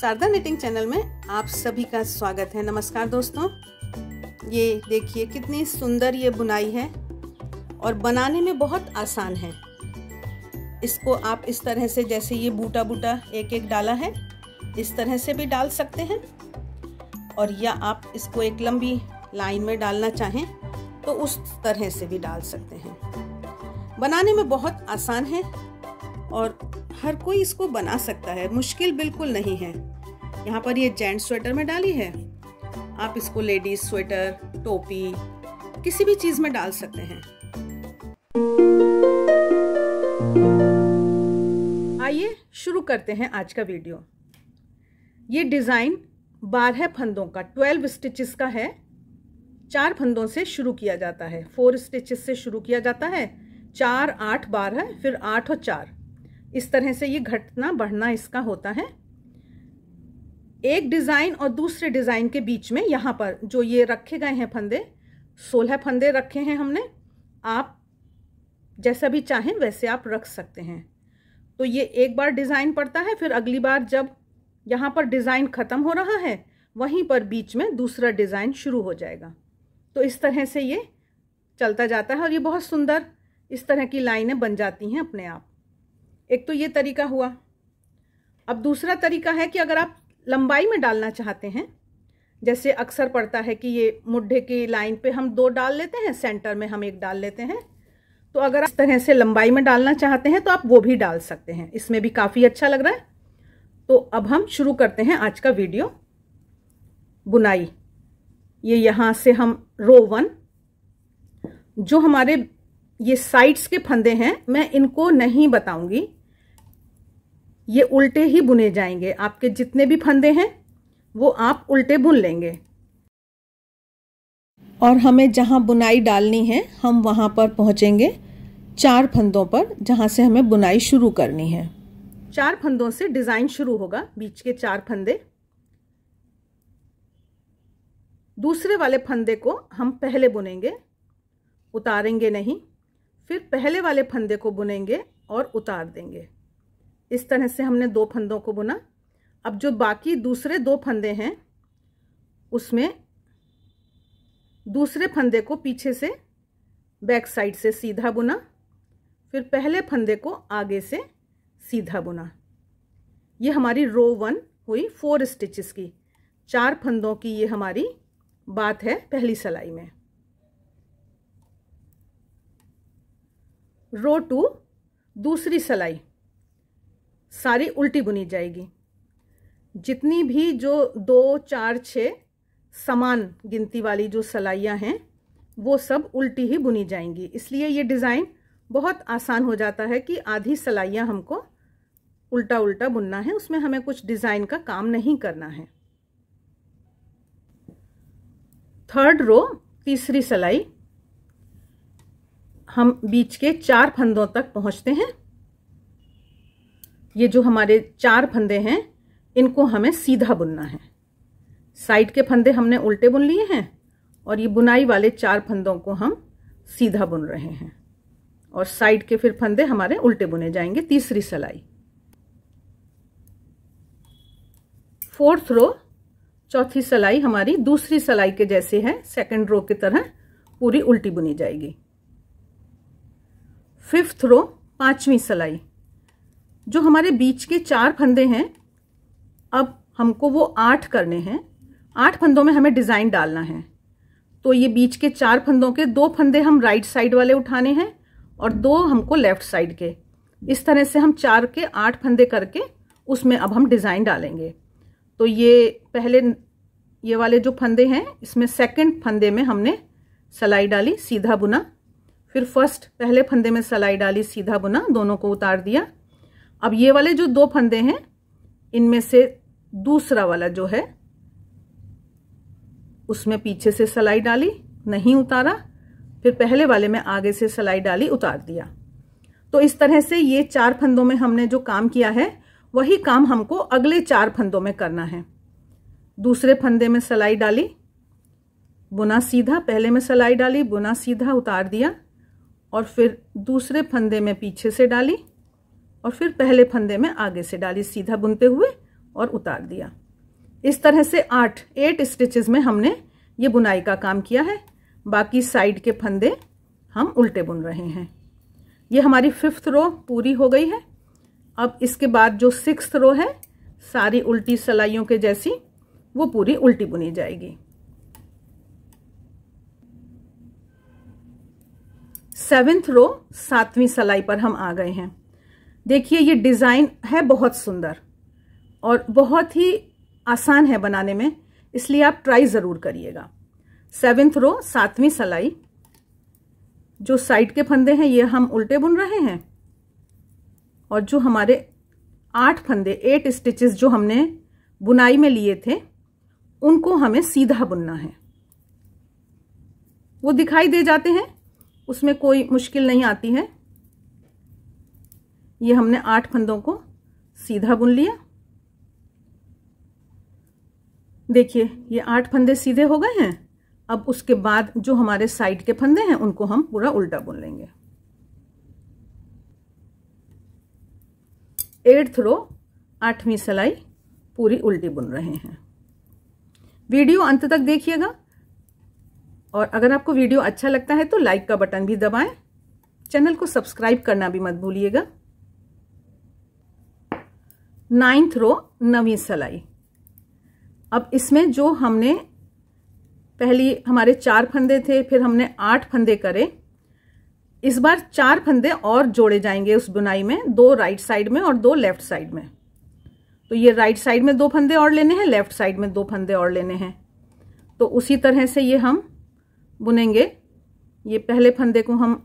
Sharda knitting channel में आप सभी का स्वागत है नमस्कार दोस्तों ये देखिए कितनी सुंदर ये बुनाई है और बनाने में बहुत आसान है इसको आप इस तरह से जैसे ये बूटा बूटा एक एक डाला है इस तरह से भी डाल सकते हैं और या आप इसको एक लंबी लाइन में डालना चाहें तो उस तरह से भी डाल सकते हैं बनाने में बहुत आसान है और हर कोई इसको बना सकता है मुश्किल बिल्कुल नहीं है यहाँ पर ये जेंट स्वेटर में डाली है आप इसको लेडीज स्वेटर टोपी किसी भी चीज़ में डाल सकते हैं आइए शुरू करते हैं आज का वीडियो ये डिज़ाइन बारह फंदों का ट्वेल्व स्टिचेस का है चार फंदों से शुरू किया जाता है फोर स्टिचेस से शुरू किया जाता है चार आठ बारह फिर आठ और चार इस तरह से ये घटना बढ़ना इसका होता है एक डिज़ाइन और दूसरे डिज़ाइन के बीच में यहाँ पर जो ये रखे गए हैं फंदे सोलह फंदे रखे हैं हमने आप जैसा भी चाहें वैसे आप रख सकते हैं तो ये एक बार डिज़ाइन पड़ता है फिर अगली बार जब यहाँ पर डिज़ाइन ख़त्म हो रहा है वहीं पर बीच में दूसरा डिज़ाइन शुरू हो जाएगा तो इस तरह से ये चलता जाता है और ये बहुत सुंदर इस तरह की लाइनें बन जाती हैं अपने आप एक तो ये तरीका हुआ अब दूसरा तरीका है कि अगर आप लंबाई में डालना चाहते हैं जैसे अक्सर पड़ता है कि ये मुड्ढे की लाइन पे हम दो डाल लेते हैं सेंटर में हम एक डाल लेते हैं तो अगर आप इस तरह से लंबाई में डालना चाहते हैं तो आप वो भी डाल सकते हैं इसमें भी काफ़ी अच्छा लग रहा है तो अब हम शुरू करते हैं आज का वीडियो बुनाई ये यहाँ से हम रो वन जो हमारे ये साइड्स के फंदे हैं मैं इनको नहीं बताऊंगी ये उल्टे ही बुने जाएंगे आपके जितने भी फंदे हैं वो आप उल्टे बुन लेंगे और हमें जहाँ बुनाई डालनी है हम वहां पर पहुंचेंगे चार फंदों पर जहाँ से हमें बुनाई शुरू करनी है चार फंदों से डिज़ाइन शुरू होगा बीच के चार फंदे दूसरे वाले फंदे को हम पहले बुनेंगे उतारेंगे नहीं फिर पहले वाले फंदे को बुनेंगे और उतार देंगे इस तरह से हमने दो फंदों को बुना अब जो बाकी दूसरे दो फंदे हैं उसमें दूसरे फंदे को पीछे से बैक साइड से सीधा बुना फिर पहले फंदे को आगे से सीधा बुना ये हमारी रो वन हुई फोर स्टिचेस की चार फंदों की ये हमारी बात है पहली सलाई में रो टू दूसरी सलाई सारी उल्टी बुनी जाएगी जितनी भी जो दो चार छ समान गिनती वाली जो सलाइयाँ हैं वो सब उल्टी ही बुनी जाएंगी इसलिए ये डिज़ाइन बहुत आसान हो जाता है कि आधी सलाइयाँ हमको उल्टा उल्टा बुनना है उसमें हमें कुछ डिज़ाइन का काम नहीं करना है थर्ड रो तीसरी सलाई हम बीच के चार फंदों तक पहुंचते हैं ये जो हमारे चार फंदे हैं इनको हमें सीधा बुनना है साइड के फंदे हमने उल्टे बुन लिए हैं और ये बुनाई वाले चार फंदों को हम सीधा बुन रहे हैं और साइड के फिर फंदे हमारे उल्टे बुने जाएंगे तीसरी सलाई फोर्थ रो चौथी सलाई हमारी दूसरी सलाई के जैसे है सेकंड रो की तरह पूरी उल्टी बुनी जाएगी फिफ्थ रो पांचवी सलाई जो हमारे बीच के चार फंदे हैं अब हमको वो आठ करने हैं आठ फंदों में हमें डिज़ाइन डालना है तो ये बीच के चार फंदों के दो फंदे हम राइट साइड वाले उठाने हैं और दो हमको लेफ्ट साइड के इस तरह से हम चार के आठ फंदे करके उसमें अब हम डिज़ाइन डालेंगे तो ये पहले ये वाले जो फंदे हैं इसमें सेकंड फंदे में हमने सलाई डाली सीधा बुना फिर फर्स्ट पहले फंदे में सलाई डाली सीधा बुना दोनों को उतार दिया अब ये वाले जो दो फंदे हैं इनमें से दूसरा वाला जो है उसमें पीछे से सलाई डाली नहीं उतारा फिर पहले वाले में आगे से सलाई डाली उतार दिया तो इस तरह से ये चार फंदों में हमने जो काम किया है वही काम हमको अगले चार फंदों में करना है दूसरे फंदे में सलाई डाली बुना सीधा पहले में सलाई डाली बुना सीधा उतार दिया और फिर दूसरे फंदे में पीछे से डाली और फिर पहले फंदे में आगे से डाली सीधा बुनते हुए और उतार दिया इस तरह से आठ एट स्टिचेस में हमने ये बुनाई का काम किया है बाकी साइड के फंदे हम उल्टे बुन रहे हैं ये हमारी फिफ्थ रो पूरी हो गई है अब इसके बाद जो सिक्स रो है सारी उल्टी सलाइयों के जैसी वो पूरी उल्टी बुनी जाएगी सेवेंथ रो सातवीं सलाई पर हम आ गए हैं देखिए ये डिज़ाइन है बहुत सुंदर और बहुत ही आसान है बनाने में इसलिए आप ट्राई ज़रूर करिएगा सेवेंथ रो सातवीं सलाई जो साइड के फंदे हैं ये हम उल्टे बुन रहे हैं और जो हमारे आठ फंदे एट स्टिचेस जो हमने बुनाई में लिए थे उनको हमें सीधा बुनना है वो दिखाई दे जाते हैं उसमें कोई मुश्किल नहीं आती है ये हमने आठ फंदों को सीधा बुन लिया देखिए ये आठ फंदे सीधे हो गए हैं अब उसके बाद जो हमारे साइड के फंदे हैं उनको हम पूरा उल्टा बुन लेंगे एट्थ रो आठवीं सिलाई पूरी उल्टी बुन रहे हैं वीडियो अंत तक देखिएगा और अगर आपको वीडियो अच्छा लगता है तो लाइक का बटन भी दबाएं चैनल को सब्सक्राइब करना भी मत भूलिएगा नाइन्थ रो नवी सलाई अब इसमें जो हमने पहली हमारे चार फंदे थे फिर हमने आठ फंदे करे इस बार चार फंदे और जोड़े जाएंगे उस बुनाई में दो राइट साइड में और दो लेफ्ट साइड में तो ये राइट साइड में दो फंदे और लेने हैं लेफ्ट साइड में दो फंदे और लेने हैं तो उसी तरह से ये हम बुनेंगे ये पहले फंदे को हम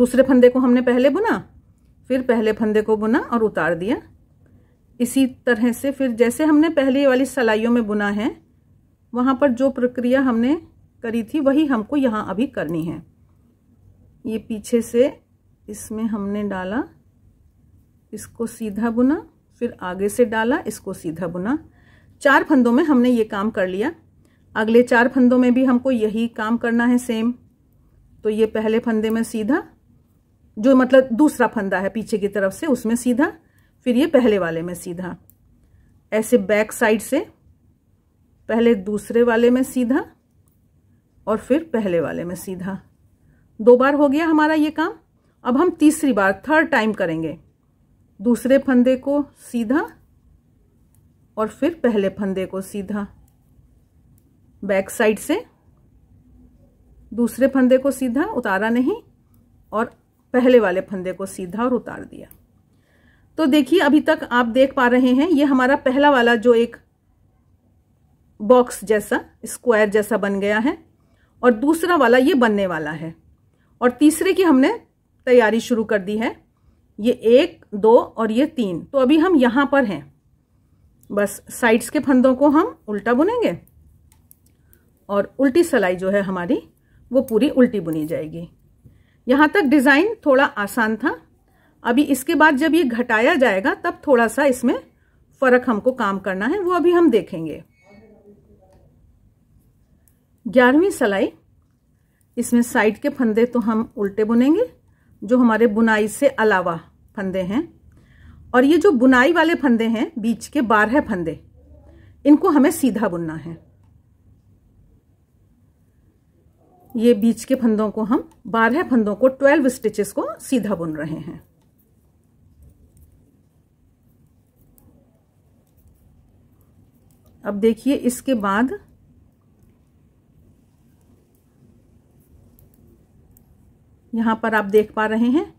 दूसरे फंदे को हमने पहले बुना फिर पहले फंदे को बुना और उतार दिया इसी तरह से फिर जैसे हमने पहली वाली सलाइयों में बुना है वहाँ पर जो प्रक्रिया हमने करी थी वही हमको यहाँ अभी करनी है ये पीछे से इसमें हमने डाला इसको सीधा बुना फिर आगे से डाला इसको सीधा बुना चार फंदों में हमने ये काम कर लिया अगले चार फंदों में भी हमको यही काम करना है सेम तो ये पहले फंदे में सीधा जो मतलब दूसरा फंदा है पीछे की तरफ से उसमें सीधा फिर ये पहले वाले में सीधा ऐसे बैक साइड से पहले दूसरे वाले में सीधा और फिर पहले वाले में सीधा दो बार हो गया हमारा ये काम अब हम तीसरी बार थर्ड टाइम करेंगे दूसरे फंदे को सीधा और फिर पहले फंदे को सीधा बैक साइड से दूसरे फंदे को सीधा उतारा नहीं और पहले वाले फंदे को सीधा और उतार दिया तो देखिए अभी तक आप देख पा रहे हैं ये हमारा पहला वाला जो एक बॉक्स जैसा स्क्वायर जैसा बन गया है और दूसरा वाला ये बनने वाला है और तीसरे की हमने तैयारी शुरू कर दी है ये एक दो और ये तीन तो अभी हम यहाँ पर हैं बस साइड्स के फंदों को हम उल्टा बुनेंगे और उल्टी सलाई जो है हमारी वो पूरी उल्टी बुनी जाएगी यहाँ तक डिज़ाइन थोड़ा आसान था अभी इसके बाद जब ये घटाया जाएगा तब थोड़ा सा इसमें फ़र्क हमको काम करना है वो अभी हम देखेंगे ग्यारहवीं सलाई इसमें साइड के फंदे तो हम उल्टे बुनेंगे जो हमारे बुनाई से अलावा फंदे हैं और ये जो बुनाई वाले फंदे हैं बीच के बारह फंदे इनको हमें सीधा बुनना है ये बीच के फंदों को हम बारह फंदों को ट्वेल्व स्टिचेस को सीधा बुन रहे हैं अब देखिए इसके बाद यहां पर आप देख पा रहे हैं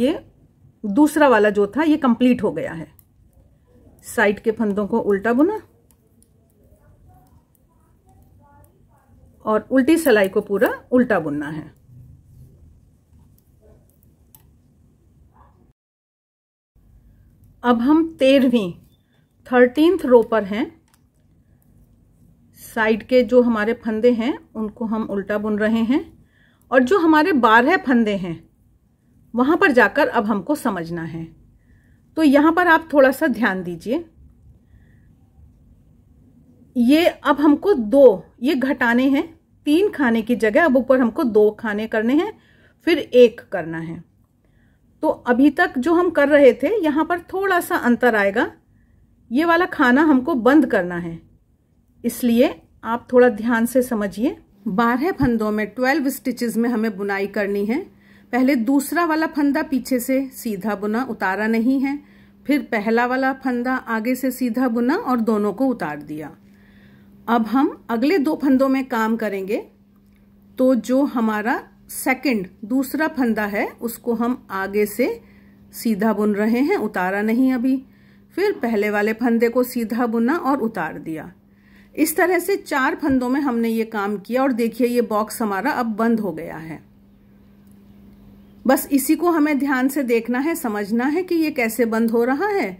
ये दूसरा वाला जो था ये कंप्लीट हो गया है साइड के फंदों को उल्टा बुना और उल्टी सिलाई को पूरा उल्टा बुनना है अब हम तेरहवीं थर्टींथ रो पर हैं साइड के जो हमारे फंदे हैं उनको हम उल्टा बुन रहे हैं और जो हमारे बारह फंदे हैं वहां पर जाकर अब हमको समझना है तो यहां पर आप थोड़ा सा ध्यान दीजिए ये अब हमको दो ये घटाने हैं तीन खाने की जगह अब ऊपर हमको दो खाने करने हैं फिर एक करना है तो अभी तक जो हम कर रहे थे यहाँ पर थोड़ा सा अंतर आएगा ये वाला खाना हमको बंद करना है इसलिए आप थोड़ा ध्यान से समझिए बारह फंदों में ट्वेल्व स्टिचेस में हमें बुनाई करनी है पहले दूसरा वाला फंदा पीछे से सीधा बुना उतारा नहीं है फिर पहला वाला फंदा आगे से सीधा बुना और दोनों को उतार दिया अब हम अगले दो फंदों में काम करेंगे तो जो हमारा सेकंड दूसरा फंदा है उसको हम आगे से सीधा बुन रहे हैं उतारा नहीं अभी फिर पहले वाले फंदे को सीधा बुना और उतार दिया इस तरह से चार फंदों में हमने ये काम किया और देखिए ये बॉक्स हमारा अब बंद हो गया है बस इसी को हमें ध्यान से देखना है समझना है कि ये कैसे बंद हो रहा है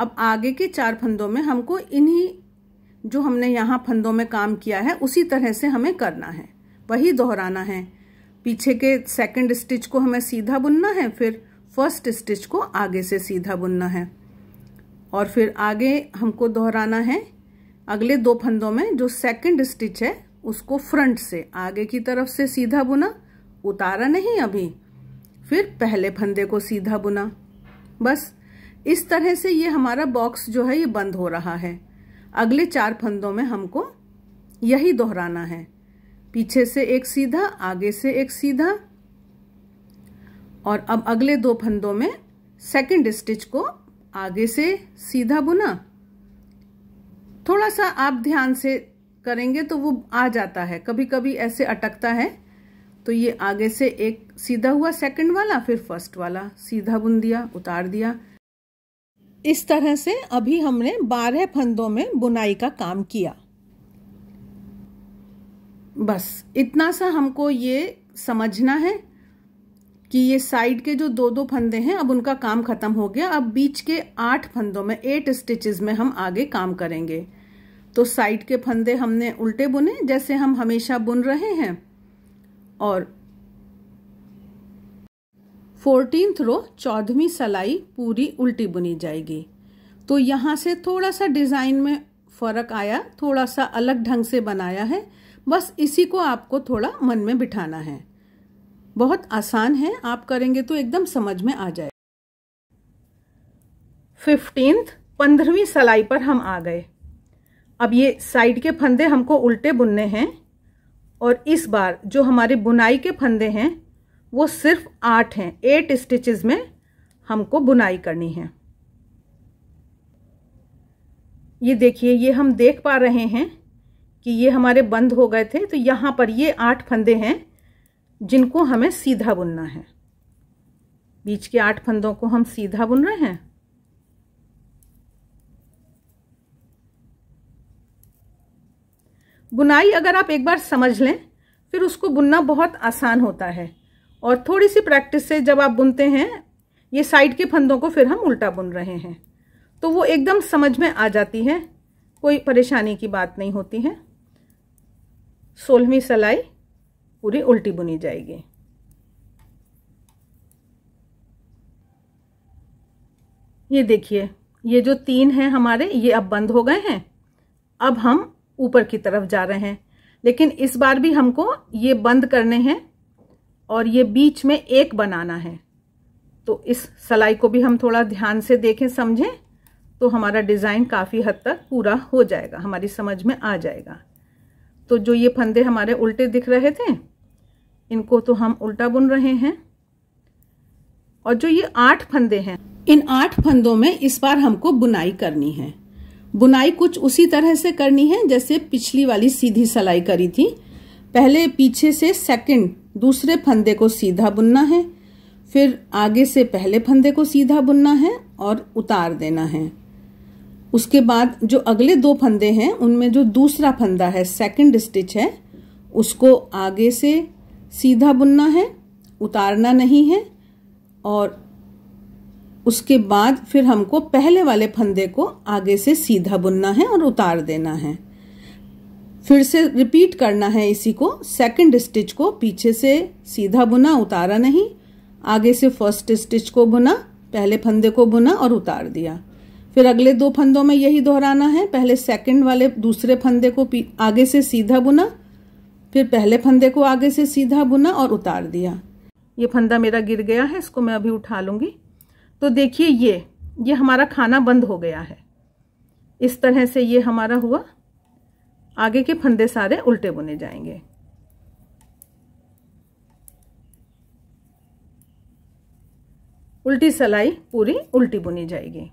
अब आगे के चार फंदों में हमको इन्हीं जो हमने यहाँ फंदों में काम किया है उसी तरह से हमें करना है वही दोहराना है पीछे के सेकंड स्टिच को हमें सीधा बुनना है फिर फर्स्ट स्टिच को आगे से सीधा बुनना है और फिर आगे हमको दोहराना है अगले दो फंदों में जो सेकंड स्टिच है उसको फ्रंट से आगे की तरफ से सीधा बुना उतारा नहीं अभी फिर पहले फंदे को सीधा बुना बस इस तरह से ये हमारा बॉक्स जो है ये बंद हो रहा है अगले चार फंदों में हमको यही दोहराना है पीछे से एक सीधा आगे से एक सीधा और अब अगले दो फंदों में सेकंड स्टिच को आगे से सीधा बुना थोड़ा सा आप ध्यान से करेंगे तो वो आ जाता है कभी कभी ऐसे अटकता है तो ये आगे से एक सीधा हुआ सेकंड वाला फिर फर्स्ट वाला सीधा बुन दिया उतार दिया इस तरह से अभी हमने बारह फंदों में बुनाई का काम किया बस इतना सा हमको ये समझना है कि ये साइड के जो दो दो फंदे हैं अब उनका काम खत्म हो गया अब बीच के आठ फंदों में एट स्टिचेस में हम आगे काम करेंगे तो साइड के फंदे हमने उल्टे बुने जैसे हम हमेशा बुन रहे हैं और फोर्टीनथ रो चौदहवीं सलाई पूरी उल्टी बुनी जाएगी तो यहाँ से थोड़ा सा डिज़ाइन में फ़र्क आया थोड़ा सा अलग ढंग से बनाया है बस इसी को आपको थोड़ा मन में बिठाना है बहुत आसान है आप करेंगे तो एकदम समझ में आ जाए फिफ्टींथ पंद्रहवीं सलाई पर हम आ गए अब ये साइड के फंदे हमको उल्टे बुनने हैं और इस बार जो हमारे बुनाई के फंदे हैं वो सिर्फ आठ हैं एट स्टिचेस में हमको बुनाई करनी है ये देखिए ये हम देख पा रहे हैं कि ये हमारे बंद हो गए थे तो यहाँ पर ये आठ फंदे हैं जिनको हमें सीधा बुनना है बीच के आठ फंदों को हम सीधा बुन रहे हैं बुनाई अगर आप एक बार समझ लें फिर उसको बुनना बहुत आसान होता है और थोड़ी सी प्रैक्टिस से जब आप बुनते हैं ये साइड के फंदों को फिर हम उल्टा बुन रहे हैं तो वो एकदम समझ में आ जाती है कोई परेशानी की बात नहीं होती है सोलहवीं सलाई पूरी उल्टी बुनी जाएगी ये देखिए ये जो तीन हैं हमारे ये अब बंद हो गए हैं अब हम ऊपर की तरफ जा रहे हैं लेकिन इस बार भी हमको ये बंद करने हैं और ये बीच में एक बनाना है तो इस सलाई को भी हम थोड़ा ध्यान से देखें समझें तो हमारा डिज़ाइन काफ़ी हद तक पूरा हो जाएगा हमारी समझ में आ जाएगा तो जो ये फंदे हमारे उल्टे दिख रहे थे इनको तो हम उल्टा बुन रहे हैं और जो ये आठ फंदे हैं इन आठ फंदों में इस बार हमको बुनाई करनी है बुनाई कुछ उसी तरह से करनी है जैसे पिछली वाली सीधी सलाई करी थी पहले पीछे से सेकंड दूसरे फंदे को सीधा बुनना है फिर आगे से पहले फंदे को सीधा बुनना है और उतार देना है उसके बाद जो अगले दो फंदे हैं उनमें जो दूसरा फंदा है सेकंड स्टिच है उसको आगे से सीधा बुनना है उतारना नहीं है और उसके बाद फिर हमको पहले वाले फंदे को आगे से सीधा बुनना है और उतार देना है फिर से रिपीट करना है इसी को सेकंड स्टिच को पीछे से सीधा बुना उतारा नहीं आगे से फर्स्ट स्टिच को बुना पहले फंदे को बुना और उतार दिया फिर अगले दो फंदों में यही दोहराना है पहले सेकंड वाले दूसरे फंदे को आगे से सीधा बुना फिर पहले फंदे को आगे से सीधा बुना और उतार दिया ये फंदा मेरा गिर गया है इसको मैं अभी उठा लूँगी तो देखिए ये ये हमारा खाना बंद हो गया है इस तरह से ये हमारा हुआ आगे के फंदे सारे उल्टे बुने जाएंगे उल्टी सलाई पूरी उल्टी बुनी जाएगी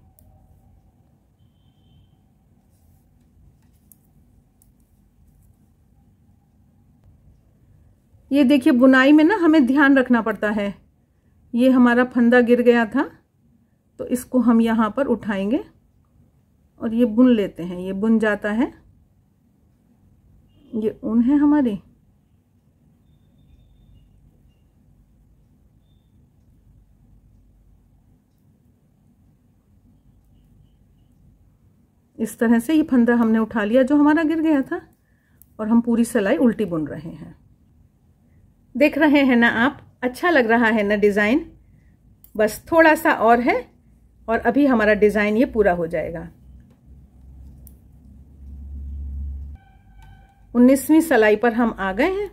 ये देखिए बुनाई में ना हमें ध्यान रखना पड़ता है ये हमारा फंदा गिर गया था तो इसको हम यहाँ पर उठाएंगे और ये बुन लेते हैं ये बुन जाता है ये ऊन है हमारी इस तरह से ये फंदा हमने उठा लिया जो हमारा गिर गया था और हम पूरी सिलाई उल्टी बुन रहे हैं देख रहे हैं ना आप अच्छा लग रहा है ना डिज़ाइन बस थोड़ा सा और है और अभी हमारा डिज़ाइन ये पूरा हो जाएगा उन्नीसवीं सलाई पर हम आ गए हैं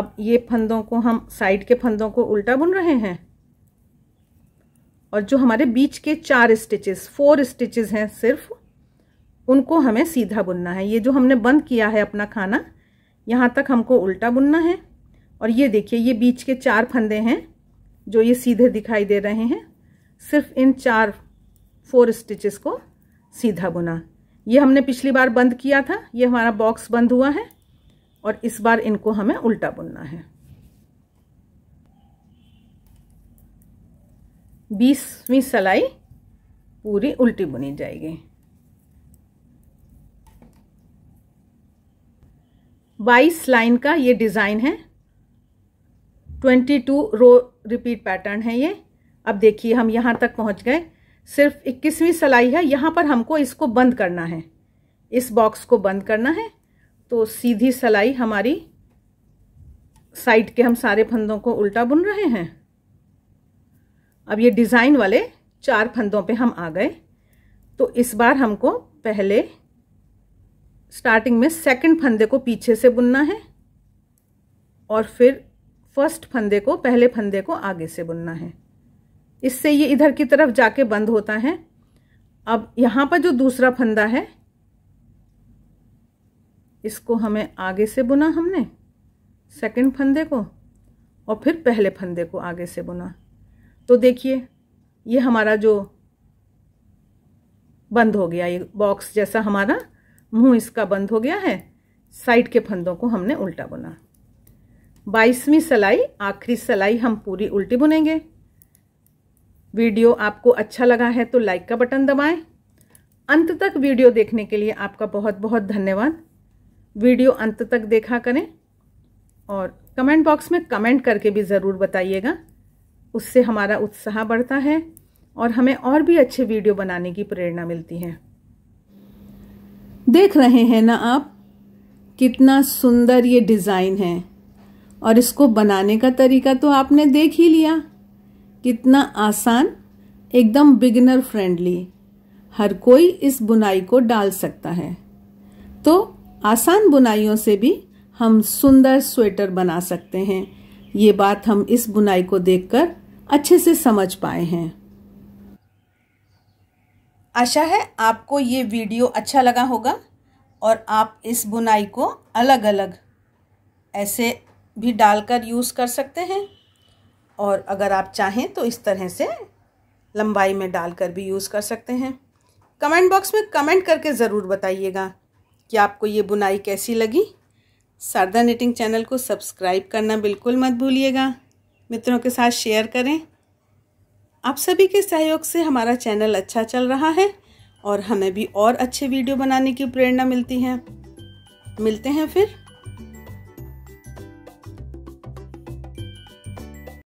अब ये फंदों को हम साइड के फंदों को उल्टा बुन रहे हैं और जो हमारे बीच के चार स्टिचेस फोर स्टिचेस हैं सिर्फ उनको हमें सीधा बुनना है ये जो हमने बंद किया है अपना खाना यहाँ तक हमको उल्टा बुनना है और ये देखिए ये बीच के चार फंदे हैं जो ये सीधे दिखाई दे रहे हैं सिर्फ इन चार फोर स्टिचेस को सीधा बुना ये हमने पिछली बार बंद किया था ये हमारा बॉक्स बंद हुआ है और इस बार इनको हमें उल्टा बुनना है बीसवीं सलाई पूरी उल्टी बुनी जाएगी बाईस लाइन का ये डिज़ाइन है twenty two row repeat pattern है ये अब देखिए हम यहाँ तक पहुँच गए सिर्फ इक्कीसवीं सलाई है यहाँ पर हमको इसको बंद करना है इस बॉक्स को बंद करना है तो सीधी सलाई हमारी साइड के हम सारे फंदों को उल्टा बुन रहे हैं अब ये डिज़ाइन वाले चार फंदों पे हम आ गए तो इस बार हमको पहले स्टार्टिंग में सेकंड फंदे को पीछे से बुनना है और फिर फर्स्ट फंदे को पहले फंदे को आगे से बुनना है इससे ये इधर की तरफ जाके बंद होता है अब यहाँ पर जो दूसरा फंदा है इसको हमें आगे से बुना हमने सेकंड फंदे को और फिर पहले फंदे को आगे से बुना तो देखिए ये हमारा जो बंद हो गया ये बॉक्स जैसा हमारा मुंह इसका बंद हो गया है साइड के फंदों को हमने उल्टा बुना बाईसवीं सलाई आखिरी सलाई हम पूरी उल्टी बुनेंगे वीडियो आपको अच्छा लगा है तो लाइक का बटन दबाएं अंत तक वीडियो देखने के लिए आपका बहुत बहुत धन्यवाद वीडियो अंत तक देखा करें और कमेंट बॉक्स में कमेंट करके भी ज़रूर बताइएगा उससे हमारा उत्साह बढ़ता है और हमें और भी अच्छे वीडियो बनाने की प्रेरणा मिलती है देख रहे हैं ना आप कितना सुंदर ये डिज़ाइन है और इसको बनाने का तरीका तो आपने देख ही लिया कितना आसान एकदम बिगनर फ्रेंडली हर कोई इस बुनाई को डाल सकता है तो आसान बुनाइयों से भी हम सुंदर स्वेटर बना सकते हैं ये बात हम इस बुनाई को देखकर अच्छे से समझ पाए हैं आशा है आपको ये वीडियो अच्छा लगा होगा और आप इस बुनाई को अलग अलग ऐसे भी डालकर यूज़ कर सकते हैं और अगर आप चाहें तो इस तरह से लंबाई में डालकर भी यूज़ कर सकते हैं कमेंट बॉक्स में कमेंट करके ज़रूर बताइएगा कि आपको ये बुनाई कैसी लगी शारदा नेटिंग चैनल को सब्सक्राइब करना बिल्कुल मत भूलिएगा मित्रों के साथ शेयर करें आप सभी के सहयोग से हमारा चैनल अच्छा चल रहा है और हमें भी और अच्छे वीडियो बनाने की प्रेरणा मिलती है मिलते हैं फिर